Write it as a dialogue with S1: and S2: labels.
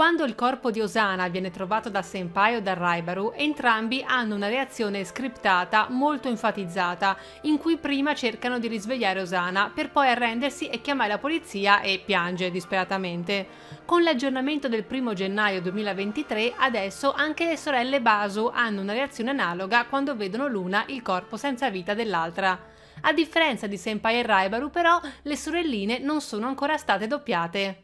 S1: Quando il corpo di Osana viene trovato da Senpai o da Raibaru, entrambi hanno una reazione scriptata molto enfatizzata, in cui prima cercano di risvegliare Osana, per poi arrendersi e chiamare la polizia e piange disperatamente. Con l'aggiornamento del 1 gennaio 2023, adesso anche le sorelle Basu hanno una reazione analoga quando vedono l'una il corpo senza vita dell'altra. A differenza di Senpai e Raibaru però, le sorelline non sono ancora state doppiate.